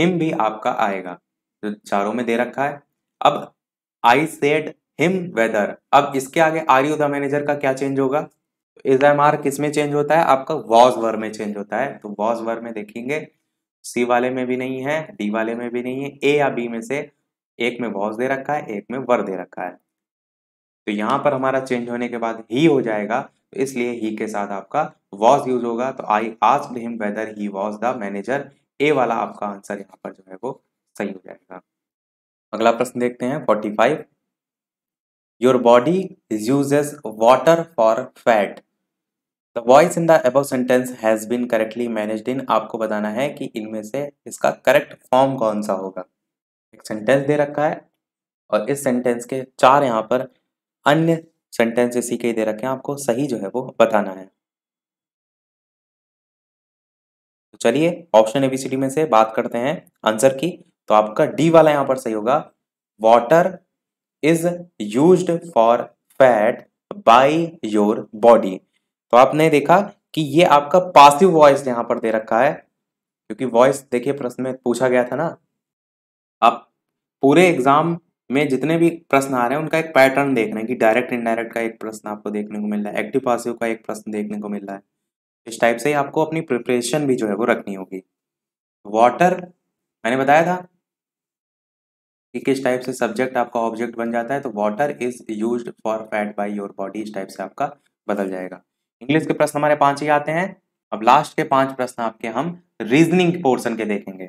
हिम भी आपका आएगा जो तो चारों में दे रखा है अब आई सेड हिम वेदर अब इसके आगे आर यू द मैनेजर का क्या चेंज होगा इज एम आर किस में चेंज होता है आपका वॉज वर में चेंज होता है तो वॉज वर में देखेंगे सी वाले में भी नहीं है डी वाले में भी नहीं है ए या बी में से एक में वॉज दे रखा है एक में वर दे रखा है तो यहां पर हमारा चेंज होने के बाद ही हो जाएगा तो इसलिए ही के साथ आपका वॉज यूज होगा तो I asked him whether he was the manager A वाला आपका आंसर यहाँ पर जो है वो सही हो जाएगा अगला प्रश्न देखते हैं forty five your body uses water for fat the voice in the above sentence has been correctly managed in आपको बताना है कि इनमें से इसका करेक्ट फॉर्म कौन सा होगा एक सेंटेंस दे रखा है और इस सेंटेंस के चार यहाँ पर अन्य सेंटेंस इसी के दे रखे हैं आपको सही जो है वो बताना है तो चलिए ऑप्शन एबीसीडी में से बात करते हैं आंसर की तो आपका डी वाला यहाँ पर सही होगा water is use for fat by your body तो आपने देखा कि ये आपका पासिव वॉइस यहां पर दे रखा है क्योंकि वॉइस देखिए प्रश्न में पूछा गया था ना आप पूरे एग्जाम में जितने भी प्रश्न आ रहे हैं उनका एक पैटर्न देख रहे हैं कि डायरेक्ट इनडायरेक्ट का एक प्रश्न आपको देखने को मिल रहा है एक्टिव पासिव का एक प्रश्न देखने को मिल रहा है इस टाइप से ही आपको अपनी प्रिपरेशन भी जो है वो रखनी होगी वाटर मैंने बताया था कि किस टाइप से सब्जेक्ट आपका ऑब्जेक्ट बन जाता है तो water is use for fat by your body इस टाइप से आपका बदल जाएगा इंग्लिश के प्रश्न हमारे पांच ही आते हैं अब लास्ट के पांच प्रश्न आपके हम रीजनिंग पोर्सन के देखेंगे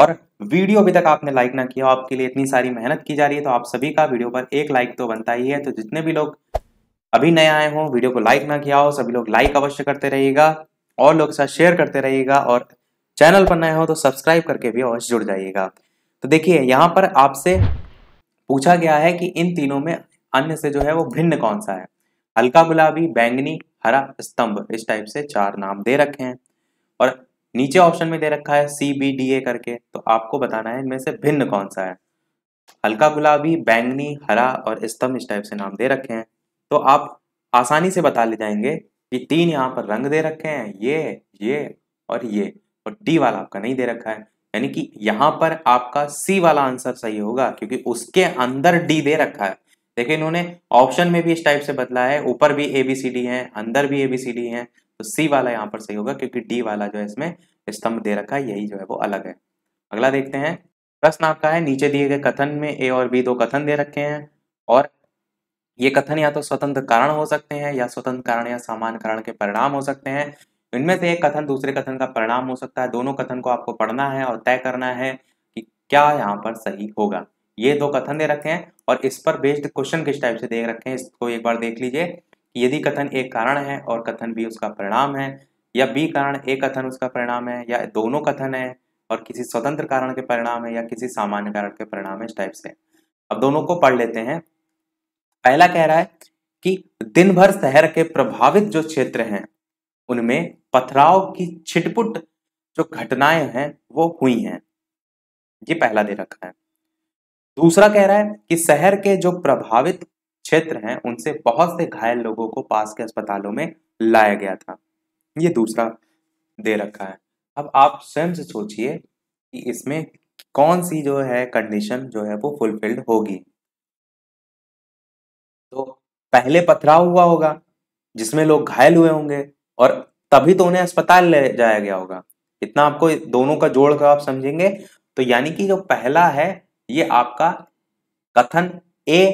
और वीडियो अभी तक आपने लाइक ना किया आपके लिए इतनी सारी मेहनत की जा रही है तो आप सभी का वीडियो पर एक लाइक तो बनता ही है तो जितने भी लोग अभी नए आए हो वीडियो को लाइक ना किया हो सभी लोग लाइक अवश्य करते रहिएगा और लोग साथ शेयर करते रहिएगा और चैनल पर नए हो तो सब्सक्राइब करके भी अवश्य जुड़ जाइएगा तो देखिए यहाँ पर आपसे पूछा गया है कि इन तीनों में अन्य से जो है वो भिन्न कौन सा है हल्का गुलाबी बैंगनी हरा स्तंभ इस टाइप से चार नाम दे रखे हैं और नीचे ऑप्शन में दे रखा है सी बी डी ए करके तो आपको बताना है इनमें से भिन्न कौन सा है हल्का गुलाबी बैंगनी हरा और स्तंभ इस टाइप से नाम दे रखे हैं तो आप आसानी से बता ले जाएंगे कि तीन यहाँ पर रंग दे रखे हैं ये ये और ये और डी वाला आपका नहीं दे रखा है यानी कि यहाँ पर आपका सी वाला आंसर सही होगा क्योंकि उसके अंदर डी दे रखा है देखिए इन्होंने ऑप्शन में भी इस टाइप से बदला है ऊपर भी ए बी सी डी है अंदर भी ए बी सी डी है तो सी वाला यहाँ पर सही होगा क्योंकि डी वाला जो है इसमें स्तंभ दे रखा है यही जो है वो अलग है अगला देखते हैं प्रश्न आपका है नीचे दिए गए कथन में ए और बी दो कथन दे रखे हैं और ये कथन या तो स्वतंत्र कारण हो सकते हैं या स्वतंत्र कारण या सामान्य कारण के परिणाम हो सकते हैं इनमें से एक कथन दूसरे कथन का परिणाम हो सकता है दोनों कथन को आपको पढ़ना है और तय करना है कि क्या यहाँ पर सही होगा ये दो कथन दे रखे हैं और इस पर बेस्ड क्वेश्चन किस टाइप से दे रखे हैं इसको एक बार देख लीजिए यदि कथन एक कारण है और कथन बी उसका परिणाम है या बी कारण एक कथन उसका परिणाम है या दोनों कथन है और किसी स्वतंत्र कारण के परिणाम है या किसी सामान्य कारण के परिणाम है इस टाइप से अब दोनों को पढ़ लेते हैं पहला कह रहा है कि दिन भर शहर के प्रभावित जो क्षेत्र हैं उनमें पथराव की छिटपुट जो घटनाएं हैं वो हुई हैं ये पहला दे रखा है दूसरा कह रहा है कि शहर के जो प्रभावित क्षेत्र हैं उनसे बहुत से घायल लोगों को पास के अस्पतालों में लाया गया था ये दूसरा दे रखा है अब आप स्वयं से सोचिए कि इसमें कौन सी जो है कंडीशन जो है वो फुलफिल्ड होगी तो पहले पथराव हुआ होगा जिसमें लोग घायल हुए होंगे और तभी तो उन्हें अस्पताल ले जाया गया होगा इतना आपको दोनों का जोड़ कर आप समझेंगे तो यानी कि जो पहला है ये आपका कथन ए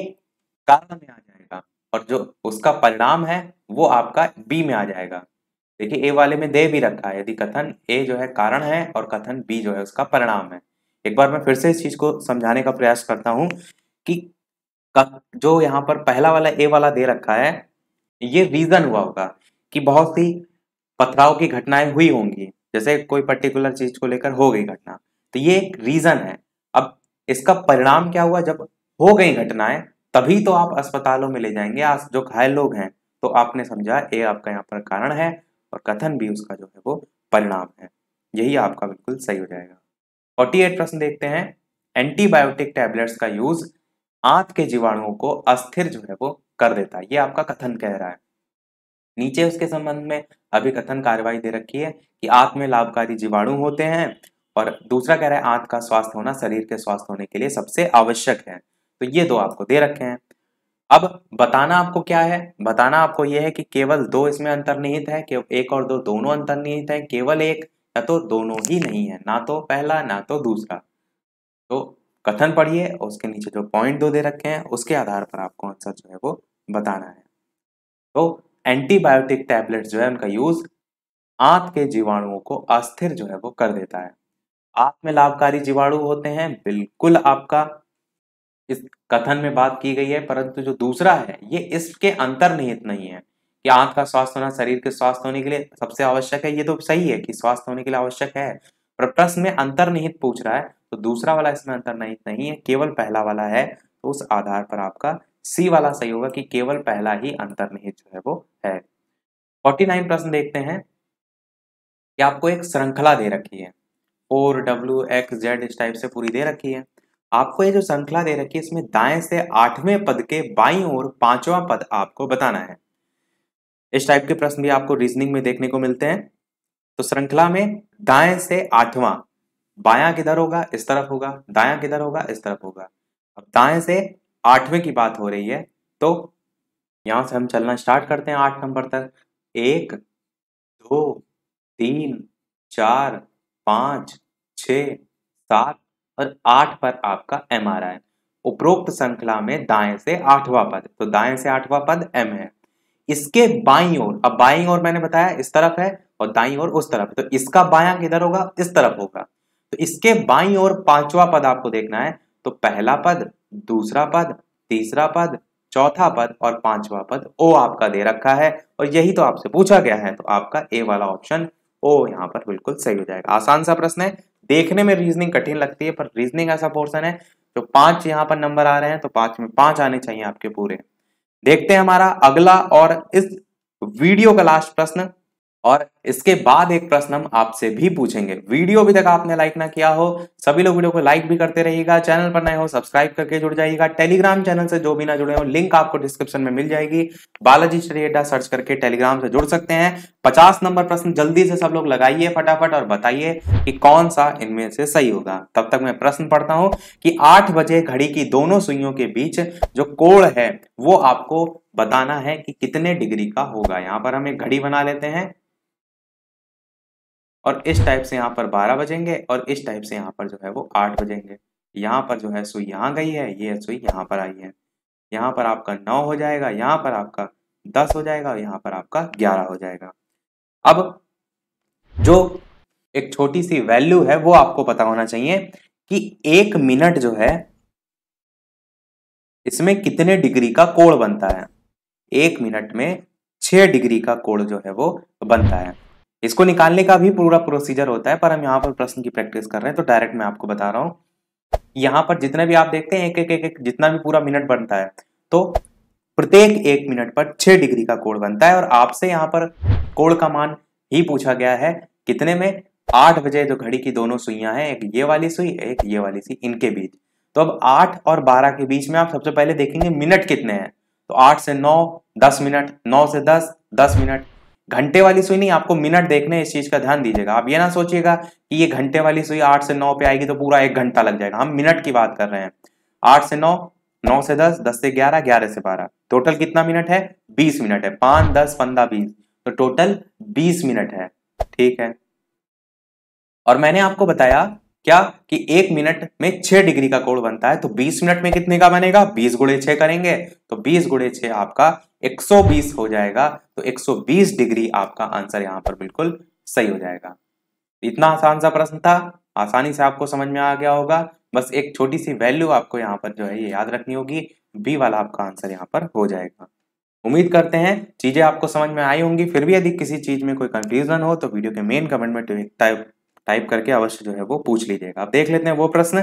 कारण में आ जाएगा और जो उसका परिणाम है वो आपका बी में आ जाएगा देखिए ए वाले में दे भी रखा है यदि कथन ए जो है कारण है और कथन बी जो है उसका परिणाम है एक बार मैं फिर से इस चीज को समझाने का प्रयास करता हूं कि जो यहाँ पर पहला वाला ए वाला दे रखा है ये रीजन हुआ होगा कि बहुत सी पथराव की घटनाएं हुई होंगी जैसे कोई पर्टिकुलर चीज को लेकर हो गई घटना तो ये एक रीजन है इसका परिणाम क्या हुआ जब हो गई घटनाएं तभी तो आप अस्पतालों में ले जाएंगे आज जो घायल लोग हैं तो आपने समझा ये आपका यहाँ पर कारण है और कथन भी उसका जो है वो परिणाम है यही आपका बिल्कुल सही हो जाएगा फोर्टी एट प्रश्न देखते हैं एंटीबायोटिक टैबलेट्स का यूज आंत के जीवाणुओं को अस्थिर जो है वो कर देता है ये आपका कथन कह रहा है नीचे उसके संबंध में अभी कथन कार्यवाही दे रखी है कि आंत में लाभकारी जीवाणु होते हैं और दूसरा कह रहा है आंत का स्वास्थ्य होना शरीर के स्वास्थ्य होने के लिए सबसे आवश्यक है तो ये दो आपको दे रखे हैं अब बताना आपको क्या है बताना आपको यह है कि केवल दो इसमें अंतर्निहित है कि एक और दो दोनों अंतर्निहित है केवल एक या तो दोनों ही नहीं है ना तो पहला ना तो दूसरा तो कथन पढ़िए और उसके नीचे जो पॉइंट दो दे रखे हैं उसके आधार पर आपको आंसर जो है वो बताना है तो एंटीबायोटिक टैबलेट जो है उनका यूज आंत के जीवाणुओं को अस्थिर जो है वो कर देता है आप में लाभकारी जीवाणु होते हैं बिल्कुल आपका इस कथन में बात की गई है परंतु जो दूसरा है ये इसके अंतर्निहित नहीं है कि आंख का स्वास्थ्य होना शरीर के स्वास्थ्य होने के लिए सबसे आवश्यक है ये तो सही है कि स्वास्थ्य होने के लिए आवश्यक है पर प्रश्न में अंतर्निहित पूछ रहा है तो दूसरा वाला इसमें अंतर्निहित नहीं है केवल पहला वाला है तो उस आधार पर आपका सी वाला सही होगा कि केवल पहला ही अंतर्निहित जो है वो है फोर्टी नाइन प्रश्न देखते हैं कि आपको एक श्रृंखला दे रखी है फोर डब्ल्यू एक्स जेड इस टाइप से पूरी दे रखी है आपको ये जो श्रृंखला दे रखी है इसमें दाएं से आठवें पद के बाई और पांचवा पद आपको बताना है इस टाइप के प्रश्न भी आपको रीजनिंग में देखने को मिलते हैं तो श्रृंखला में दाएं से आठवां बाया किधर होगा इस तरफ होगा दाया किधर होगा इस तरफ होगा अब दाएं से आठवें की बात हो रही है तो यहां से हम चलना स्टार्ट करते हैं आठ नंबर तक एक दो तीन चार पांच छ सात और आठ पर आपका एम आ रहा है उपरोक्त श्रृंखला में दाएं से आठवां पद तो दाएं से आठवां पद एम है इसके बाई ओर अब बाई ओर मैंने बताया इस तरफ है और दाई ओर उस तरफ तो इसका बाया किधर होगा इस तरफ होगा तो इसके बाई ओर पांचवा पद आपको देखना है तो पहला पद दूसरा पद तीसरा पद चौथा पद और पांचवा पद ओ आपका दे रखा है और यही तो आपसे पूछा गया है तो आपका ए वाला ऑप्शन ओ यहाँ पर बिल्कुल सही हो जाएगा आसान सा प्रश्न है देखने में रीजनिंग कठिन लगती है पर रीजनिंग ऐसा पोर्सन है जो पांच यहाँ पर नंबर आ रहे हैं तो पांच में पांच आने चाहिए आपके पूरे देखते हैं हमारा अगला और इस वीडियो का लास्ट प्रश्न और इसके बाद एक प्रश्न हम आपसे भी पूछेंगे वीडियो अभी तक आपने लाइक ना किया हो सभी लोग वीडियो को लाइक भी करते रहिएगा चैनल पर नए हो सब्सक्राइब करके जुड़ जाइएगा टेलीग्राम चैनल से जो भी ना जुड़े हो लिंक आपको डिस्क्रिप्शन में मिल जाएगी बालाजी अड्डा सर्च करके टेलीग्राम से जुड़ सकते हैं पचास नंबर प्रश्न जल्दी से सब लोग लगाइए फटाफट और बताइए कि कौन सा इनमें से सही होगा तब तक मैं प्रश्न पढ़ता हूं कि आठ बजे घड़ी की दोनों सुइयों के बीच जो कोड़ है वो आपको बताना है कि कितने डिग्री का होगा यहाँ पर हम एक घड़ी बना लेते हैं और इस टाइप से यहाँ पर बारह बजेंगे और इस टाइप से यहाँ पर जो है वो आठ बजेंगे यहाँ पर जो है सुई यहाँ गई है ये सुई यहाँ पर आई है यहाँ पर आपका नौ हो जाएगा यहाँ पर आपका दस हो जाएगा और यहाँ पर आपका ग्यारह हो जाएगा अब जो एक छोटी सी वैल्यू है वो आपको पता होना चाहिए कि एक मिनट जो है इसमें कितने डिग्री का कोण बनता है एक मिनट में छह डिग्री का कोण जो है वो बनता है इसको निकालने का भी पूरा प्रोसीजर होता है पर हम यहाँ पर प्रश्न की प्रैक्टिस कर रहे हैं तो डायरेक्ट मैं आपको बता रहा हूँ यहाँ पर जितने भी आप देखते हैं एक एक एक, एक जितना भी पूरा मिनट बनता है तो प्रत्येक एक मिनट पर छः डिग्री का कोण बनता है और आपसे यहाँ पर कोण का मान ही पूछा गया है कितने में आठ बजे जो घड़ी की दोनों सुइयां हैं एक ये वाली सुई एक ये वाली सुई इनके बीच तो अब आठ और बारह के बीच में आप सबसे पहले देखेंगे मिनट कितने हैं तो आठ से नौ दस मिनट नौ से दस दस मिनट घंटे वाली सुई नहीं आपको मिनट देखने इस चीज का ध्यान दीजिएगा आप ये ना सोचिएगा कि ये घंटे वाली सुई आठ से नौ पे आएगी तो पूरा एक घंटा लग जाएगा हम मिनट की बात कर रहे हैं आठ से नौ नौ से दस दस से ग्यारह ग्यारह से बारह टोटल कितना मिनट है बीस मिनट है पांच दस पंद्रह बीस तो टोटल बीस मिनट है ठीक है और मैंने आपको बताया क्या कि एक मिनट में छह डिग्री का कोण बनता है तो बीस मिनट में कितने का बनेगा बीस गुड़े छह करेंगे तो बीस गुड़े छह आपका एक सौ बीस हो जाएगा तो एक सौ बीस डिग्री आपका आंसर यहाँ पर बिल्कुल सही हो जाएगा इतना आसान सा प्रश्न था आसानी से आपको समझ में आ गया होगा बस एक छोटी सी वैल्यू आपको यहाँ पर जो है ये याद रखनी होगी बी वाला आपका आंसर यहाँ पर हो जाएगा उम्मीद करते हैं चीज़ें आपको समझ में आई होंगी फिर भी यदि किसी चीज़ में कोई कंफ्यूजन हो तो वीडियो के मेन कमेंट में तो टाइप करके अवश्य जो है वो पूछ लीजिएगा आप देख लेते हैं वो प्रश्न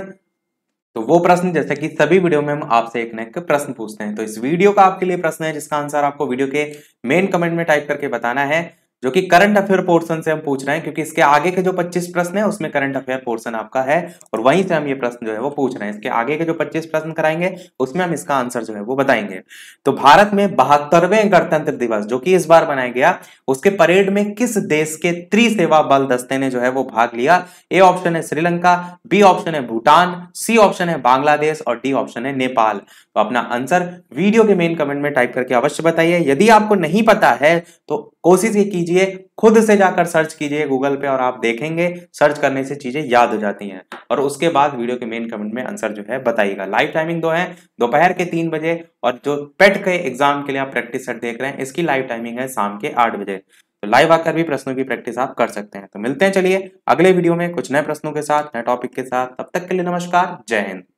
तो वो प्रश्न जैसे कि सभी वीडियो में हम आपसे एक ना एक प्रश्न पूछते हैं तो इस वीडियो का आपके लिए प्रश्न है जिसका आंसर आपको वीडियो के मेन कमेंट में टाइप करके बताना है जो कि करंट अफेयर पोर्शन से हम पूछ रहे हैं क्योंकि इसके आगे के जो 25 प्रश्न है उसमें करंट अफेयर पोर्सन आपका है और वहीं से हम ये प्रश्न जो है वो पूछ रहे हैं इसके आगे के जो 25 प्रश्न कराएंगे उसमें हम इसका आंसर जो है वो बताएंगे तो भारत में बहत्तरवें गणतंत्र दिवस जो कि इस बार मनाया गया उसके परेड में किस देश के त्रिसेवा बल दस्ते ने जो है वो भाग लिया ए ऑप्शन है श्रीलंका बी ऑप्शन है भूटान सी ऑप्शन है बांग्लादेश और डी ऑप्शन है नेपाल तो अपना आंसर वीडियो के मेन कमेंट में टाइप करके अवश्य बताइए यदि आपको नहीं पता है तो कोशिश ये कीजिए खुद से जाकर सर्च कीजिए गूगल पे और आप देखेंगे सर्च करने से चीज़ें याद हो जाती हैं और उसके बाद वीडियो के मेन कमेंट में आंसर जो है बताइएगा लाइव टाइमिंग दो है दोपहर के तीन बजे और जो पेट के एग्जाम के लिए आप प्रैक्टिस सेट देख रहे हैं इसकी लाइव टाइमिंग है शाम के आठ बजे तो लाइव आकर भी प्रश्नों की प्रैक्टिस आप कर सकते हैं तो मिलते हैं चलिए अगले वीडियो में कुछ नए प्रश्नों के साथ नए टॉपिक के साथ तब तक के लिए नमस्कार जय हिंद